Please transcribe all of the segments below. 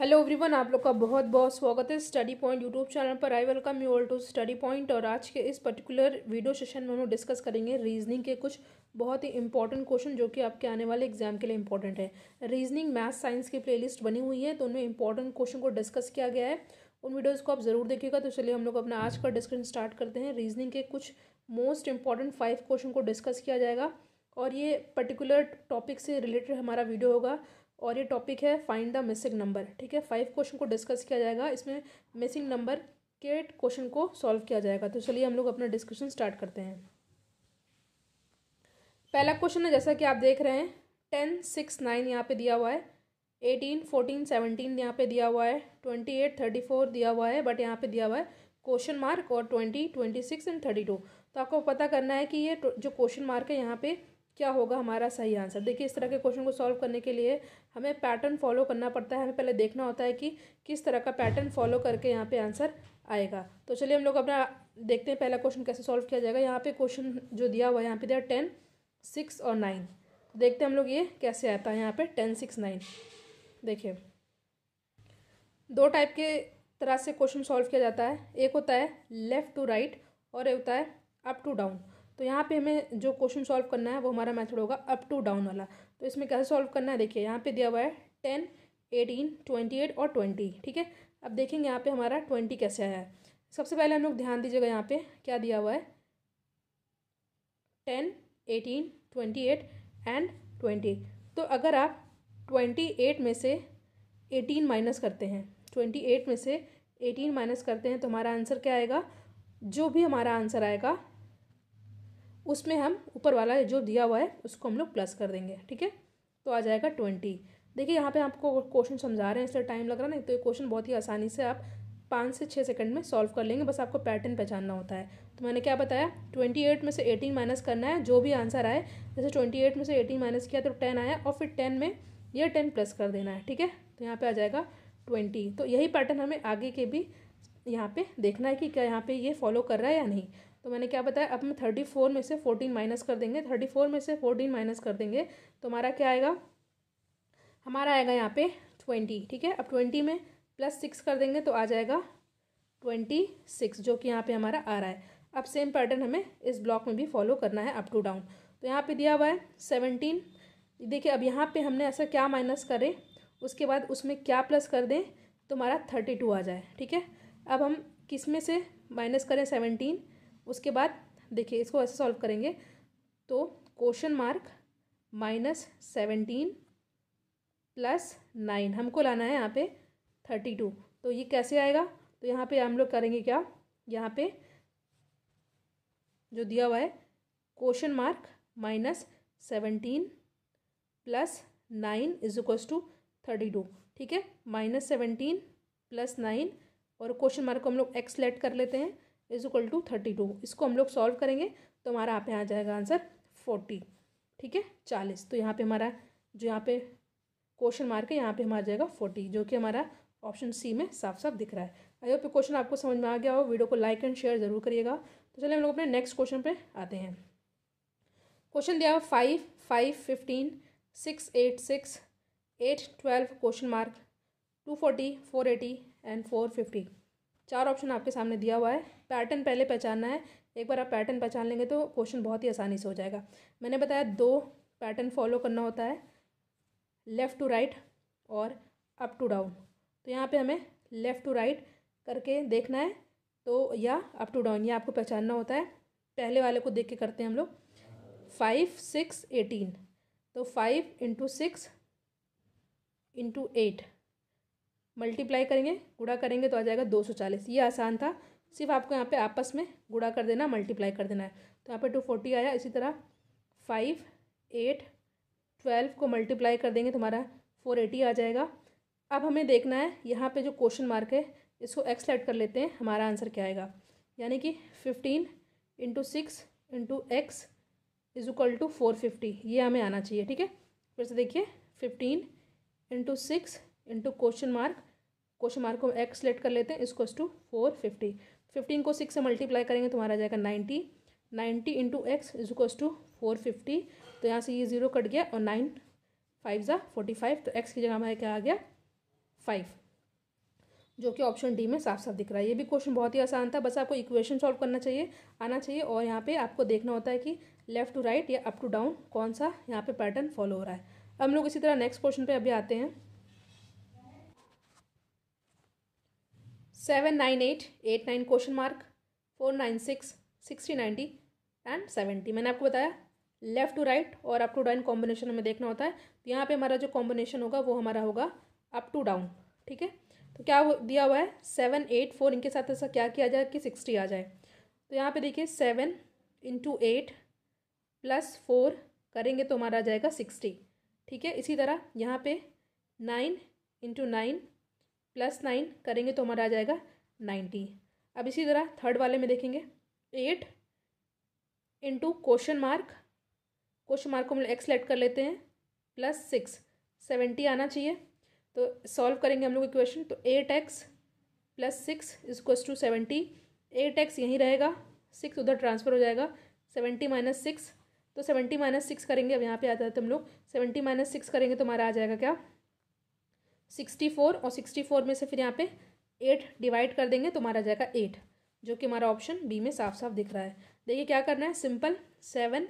hello everyone आप लोग का बहुत बहुत स्वागत है स्टडी पॉइंट यूट्यूब चैनल पर I welcome you all to study point और आज के इस पर्टिकुलर वीडियो सेशन में हम लोग डिस्कस करेंगे रीजनिंग के कुछ बहुत ही इंपॉर्टेंट क्वेश्चन जो कि आपके आने वाले एग्जाम के लिए इंपॉर्टेंट है रीजनिंग मैथ साइंस की प्ले बनी हुई है तो उनमें इंपॉर्टेंट क्वेश्चन को डिस्कस किया गया है उन वीडियोज़ को आप ज़रूर देखिएगा तो चलिए हम लोग अपना आज का डिस्कशन स्टार्ट करते हैं रीजनिंग के कुछ मोस्ट इंपॉर्टेंट फाइव क्वेश्चन को डिस्कस किया जाएगा और ये पर्टिकुलर टॉपिक से रिलेटेड हमारा वीडियो होगा और ये टॉपिक है फाइंड द मिसिंग नंबर ठीक है फाइव क्वेश्चन को डिस्कस किया जाएगा इसमें मिसिंग नंबर के क्वेश्चन को सॉल्व किया जाएगा तो चलिए हम लोग अपना डिस्कशन स्टार्ट करते हैं पहला क्वेश्चन है जैसा कि आप देख रहे हैं टेन सिक्स नाइन यहाँ पे दिया हुआ है एटीन फोर्टीन सेवनटीन यहाँ पे दिया हुआ है ट्वेंटी एट थर्टी फोर दिया हुआ है बट यहाँ पे दिया हुआ है क्वेश्चन मार्क और twenty twenty six and thirty two तो आपको पता करना है कि ये जो क्वेश्चन मार्क है यहाँ पे क्या होगा हमारा सही आंसर देखिए इस तरह के क्वेश्चन को सॉल्व करने के लिए हमें पैटर्न फॉलो करना पड़ता है हमें पहले देखना होता है कि किस तरह का पैटर्न फॉलो करके यहाँ पे आंसर आएगा तो चलिए हम लोग अपना देखते हैं पहला क्वेश्चन कैसे सॉल्व किया जाएगा यहाँ पे क्वेश्चन जो दिया हुआ है यहाँ पे दिया टेन सिक्स और नाइन देखते हैं हम लोग ये कैसे आता है यहाँ पर टेन सिक्स नाइन देखिए दो टाइप के तरह से क्वेश्चन सॉल्व किया जाता है एक होता है लेफ़्ट टू राइट और एक होता है अप टू डाउन तो यहाँ पे हमें जो क्वेश्चन सॉल्व करना है वो हमारा मैथड होगा अप टू डाउन वाला तो इसमें कैसे सॉल्व करना है देखिए यहाँ पे दिया हुआ है टेन एटीन ट्वेंटी एट और ट्वेंटी ठीक है अब देखेंगे यहाँ पे हमारा ट्वेंटी कैसे आया है सबसे पहले हम लोग ध्यान दीजिएगा यहाँ पे क्या दिया हुआ है ten eighteen twenty eight and twenty तो अगर आप ट्वेंटी एट में से एटीन माइनस करते हैं ट्वेंटी एट में से एटीन माइनस करते हैं तो हमारा आंसर क्या आएगा जो भी हमारा आंसर आएगा उसमें हम ऊपर वाला जो दिया हुआ है उसको हम लोग प्लस कर देंगे ठीक है तो आ जाएगा ट्वेंटी देखिए यहाँ पे आपको क्वेश्चन समझा रहे हैं इसलिए टाइम लग रहा है ना तो ये क्वेश्चन बहुत ही आसानी से आप पाँच से छः सेकंड में सॉल्व कर लेंगे बस आपको पैटर्न पहचानना होता है तो मैंने क्या बताया ट्वेंटी एट में से एटीन माइनस करना है जो भी आंसर आए जैसे ट्वेंटी एट में से एटीन माइनस किया तो टेन आया और फिर टेन में यह टेन प्लस कर देना है ठीक है तो यहाँ पर आ जाएगा ट्वेंटी तो यही पैटर्न हमें आगे के भी यहाँ पे देखना है कि क्या यहाँ पर ये फॉलो कर रहा है या नहीं तो मैंने क्या बताया अब हम थर्टी फोर में से फोर्टीन माइनस कर देंगे थर्टी फोर में से फोर्टीन माइनस कर देंगे तो हमारा क्या आएगा हमारा आएगा यहाँ पे ट्वेंटी ठीक है अब ट्वेंटी में प्लस सिक्स कर देंगे तो आ जाएगा ट्वेंटी सिक्स जो कि यहाँ पे हमारा आ रहा है अब सेम पैटर्न हमें इस ब्लॉक में भी फॉलो करना है अप टू डाउन तो यहाँ पे दिया हुआ है सेवनटीन देखिए अब यहाँ पे हमने ऐसा क्या माइनस करें उसके बाद उसमें क्या प्लस कर दें तो हमारा थर्टी टू आ जाए ठीक है अब हम किस में से माइनस करें सेवनटीन उसके बाद देखिए इसको ऐसे सॉल्व करेंगे तो question mark minus seventeen plus nine हमको लाना है यहाँ पे थर्टी टू तो ये कैसे आएगा तो यहाँ पे हम लोग करेंगे क्या यहाँ पे जो दिया हुआ है question mark minus seventeen plus nine is equals to thirty two ठीक है माइनस सेवनटीन प्लस नाइन और क्वेश्चन मार्क को हम लोग एक्स लेट कर लेते हैं is equal to thirty two इसको हम लोग सॉल्व करेंगे तो हमारा यहाँ पे आ जाएगा आंसर फोर्टी ठीक है चालीस तो यहाँ पे हमारा जो यहाँ पे क्वेश्चन मार्क है यहाँ पे हमारा जाएगा फोर्टी जो कि हमारा ऑप्शन सी में साफ साफ दिख रहा है आई होप क्वेश्चन आपको समझ में आ गया हो वीडियो को लाइक एंड शेयर जरूर करिएगा तो चलिए हम लोग अपने नेक्स्ट क्वेश्चन पर आते हैं क्वेश्चन दिया हुआ five five fifteen six eight six eight twelve question mark two forty four eighty and four fifty चार ऑप्शन आपके सामने दिया हुआ है पैटर्न पहले पहचानना है एक बार आप पैटर्न पहचान लेंगे तो क्वेश्चन बहुत ही आसानी से हो जाएगा मैंने बताया दो पैटर्न फॉलो करना होता है लेफ़्ट टू राइट और अप टू डाउन तो यहाँ पे हमें लेफ़्ट टू राइट करके देखना है तो या अप टू डाउन ये आपको पहचानना होता है पहले वाले को देख के करते हैं हम लोग फाइव सिक्स एटीन तो five into six into eight multiply करेंगे गुड़ा करेंगे तो आ जाएगा दो सौ चालीस ये आसान था सिर्फ आपको यहाँ पे आपस में गुड़ा कर देना मल्टीप्लाई कर देना है तो यहाँ पे टू फोर्टी आया इसी तरह फाइव एट ट्वेल्व को मल्टीप्लाई कर देंगे तो हमारा फोर एटी आ जाएगा अब हमें देखना है यहाँ पे जो क्वेश्चन मार्क है इसको एक्सलेट कर लेते हैं हमारा आंसर क्या आएगा यानी कि fifteen into six into x is equal to four fifty ये हमें आना चाहिए ठीक है फिर से देखिए fifteen into six into question mark question mark को एक्स सेलेक्ट कर लेते हैं इसको टू फोर फिफ्टी फिफ्टीन को सिक्स से मल्टीप्लाई करेंगे तो हमारा जाएगा ninety ninety into x is to four fifty तो यहाँ से ये जीरो कट गया और नाइन फाइव ज़ा फोर्टी फाइव तो एक्स की जगह हमारे क्या आ गया फाइव जो कि ऑप्शन डी में साफ साफ दिख रहा है ये भी क्वेश्चन बहुत ही आसान था बस आपको इक्वेशन सॉल्व करना चाहिए आना चाहिए और यहाँ पे आपको देखना होता है कि लेफ्ट टू राइट या अप टू डाउन कौन सा यहाँ पे पैटर्न फॉलो हो रहा है हम लोग इसी तरह नेक्स्ट क्वेश्चन पे अभी आते हैं seven nine eight eight nine question mark four nine six sixty ninety and seventy मैंने आपको बताया लेफ़्ट टू राइट और अप टू डाउन कॉम्बिनेशन हमें देखना होता है तो यहाँ पे हमारा जो कॉम्बिनेशन होगा वो हमारा होगा अप टू डाउन ठीक है तो क्या दिया हुआ है सेवन एट फोर इनके साथ ऐसा क्या किया जाए कि सिक्सटी आ जाए तो यहाँ पे देखिए seven into eight plus four करेंगे तो हमारा आ जाएगा सिक्सटी ठीक है इसी तरह यहाँ पे nine into nine plus nine करेंगे तो हमारा आ जाएगा नाइन्टी अब इसी तरह थर्ड वाले में देखेंगे eight into question mark question mark को हम एक्स लेट कर लेते हैं प्लस सिक्स सेवेंटी आना चाहिए तो सॉल्व करेंगे हम लोग इक्वेशन तो eight x plus six is equals to seventy एट एक्स यहीं रहेगा सिक्स उधर ट्रांसफ़र हो जाएगा सेवेंटी माइनस सिक्स तो सेवेंटी माइनस सिक्स करेंगे अब यहाँ पे आ जाते हम लोग सेवेंटी माइनस सिक्स करेंगे तो हमारा आ जाएगा क्या सिक्सटी फोर और सिक्सटी फोर में से फिर यहाँ पे एट डिवाइड कर देंगे तो हमारा जाएगा एट जो कि हमारा ऑप्शन बी में साफ साफ दिख रहा है देखिए क्या करना है सिंपल सेवन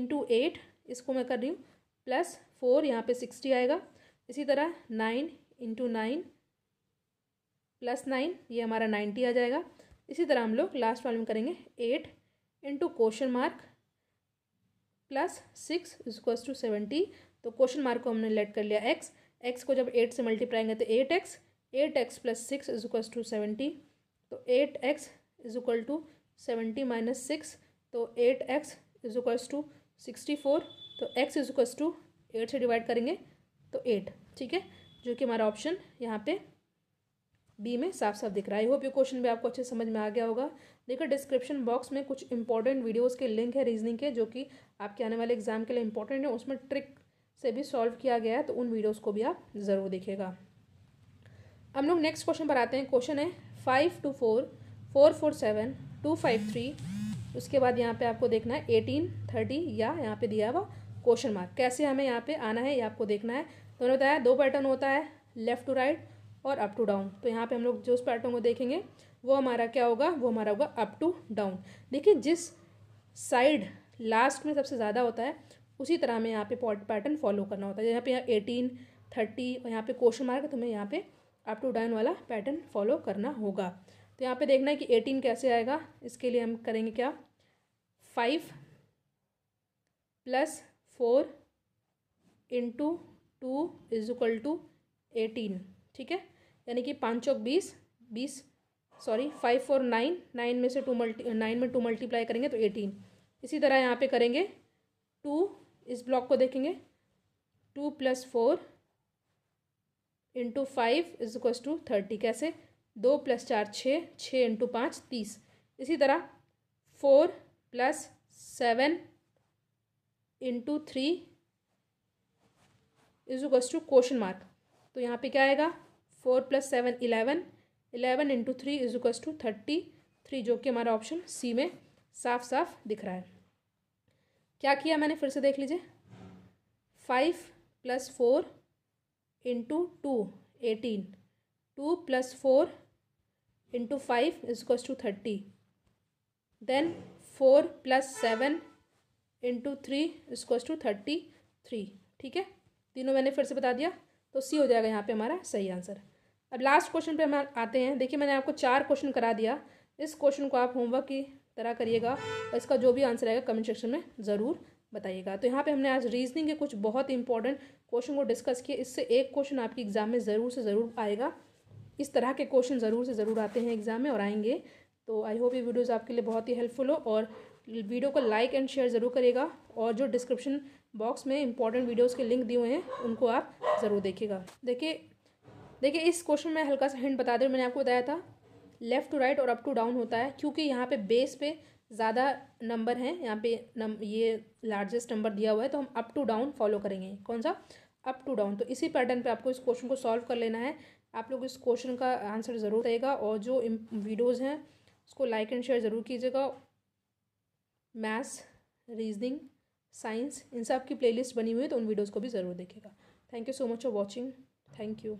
इंटू एट इसको मैं कर रही हूँ प्लस फोर यहाँ पे सिक्सटी आएगा इसी तरह nine into nine plus nine ये हमारा नाइन्टी आ जाएगा इसी तरह हम लोग लास्ट वाले में करेंगे eight into question mark plus six is to seventy तो क्वेश्चन मार्क को हमने लेट कर लिया एक्स एक्स को जब एट से मल्टीप्लाई करें तो eight x eight x plus six is equal to seventy तो eight x is equal to seventy minus six तो eight x is equal to sixty four तो x is equal to eight से divide करेंगे तो eight तो तो तो ठीक है जो कि हमारा ऑप्शन यहाँ पे बी में साफ साफ दिख रहा है आई होप ये क्वेश्चन भी आपको अच्छे समझ में आ गया होगा देखिए डिस्क्रिप्शन बॉक्स में कुछ इंपॉर्टेंट वीडियोस के लिंक है रीजनिंग के जो कि आपके आने वाले एग्जाम के लिए इंपॉर्टेंट है उसमें ट्रिक से भी सॉल्व किया गया है तो उन वीडियोज़ को भी आप ज़रूर देखेगा हम लोग नेक्स्ट क्वेश्चन पर आते हैं क्वेश्चन है five two four four four seven two five three उसके बाद यहाँ पे आपको देखना है एटीन थर्टी या यहाँ पे दिया हुआ क्वेश्चन मार्क कैसे हमें यहाँ पे आना है ये आपको देखना है तो उन्होंने बताया दो पैटर्न होता है लेफ़्ट टू राइट और अप टू डाउन तो यहाँ पे हम लोग जो उस पैटर्न को देखेंगे वो हमारा क्या होगा वो हमारा होगा अप टू डाउन देखिए जिस साइड लास्ट में सबसे ज़्यादा होता है उसी तरह हमें यहाँ पे पैटर्न फॉलो करना होता है यहाँ पे एटीन थर्टी और यहाँ पे क्वेश्चन मार्क तुम्हें यहाँ पे अप टू डाउन वाला पैटर्न फॉलो करना होगा तो यहाँ पे देखना है कि एटीन कैसे आएगा इसके लिए हम करेंगे क्या five plus four into two is equal to eighteen ठीक है यानी कि पाँच चौक बीस बीस sorry five four nine nine में से टू मल्टी नाइन में टू मल्टीप्लाई करेंगे तो एटीन इसी तरह यहाँ पे करेंगे टू इस ब्लॉक को देखेंगे two plus four into five is equals to thirty कैसे दो प्लस चार छः छः इंटू पाँच तीस इसी तरह four plus seven into three is equals to question mark तो यहाँ पे क्या आएगा four plus seven eleven eleven into three is equals to thirty three जो कि हमारा ऑप्शन सी में साफ साफ दिख रहा है क्या किया मैंने फिर से देख लीजिए five plus four into two eighteen two plus four into five is equals to thirty then four plus seven into three is equals to thirty three ठीक है तीनों मैंने फिर से बता दिया तो सी हो जाएगा यहाँ पे हमारा सही आंसर अब लास्ट क्वेश्चन पे हम आते हैं देखिए मैंने आपको चार क्वेश्चन करा दिया इस क्वेश्चन को आप होमवर्क की तरह करिएगा और इसका जो भी आंसर आएगा कमेंट सेक्शन में ज़रूर बताइएगा तो यहाँ पे हमने आज रीजनिंग के कुछ बहुत इंपॉर्टेंट क्वेश्चन को डिस्कस किए इससे एक क्वेश्चन आपके एग्जाम में ज़रूर से ज़रूर आएगा इस तरह के क्वेश्चन ज़रूर से ज़रूर आते हैं एग्जाम में और आएंगे तो आई होप ये वीडियोज़ आपके लिए बहुत ही हेल्पफुल हो और वीडियो को लाइक एंड शेयर ज़रूर करिएगा और जो डिस्क्रिप्शन बॉक्स में इंपॉर्टेंट वीडियोज़ के लिंक दिए हुए हैं उनको आप ज़रूर देखिएगा देखिए देखिए इस क्वेश्चन में हल्का सा हिंट बता दें मैंने आपको बताया था लेफ़्ट टू राइट और अप टू डाउन होता है क्योंकि यहाँ पे बेस पे ज़्यादा नंबर हैं यहाँ पे नम ये लार्जेस्ट नंबर दिया हुआ है तो हम अप टू डाउन फॉलो करेंगे कौन सा अप टू डाउन तो इसी पैटर्न पे आपको इस क्वेश्चन को सॉल्व कर लेना है आप लोग इस क्वेश्चन का आंसर ज़रूर रहेगा और जो वीडियोज़ हैं उसको लाइक एंड शेयर ज़रूर कीजिएगा मैथ्स रीजनिंग साइंस इन सब की प्ले बनी हुई है तो उन वीडियोज़ को भी ज़रूर देखेगा thank you so much for watching thank you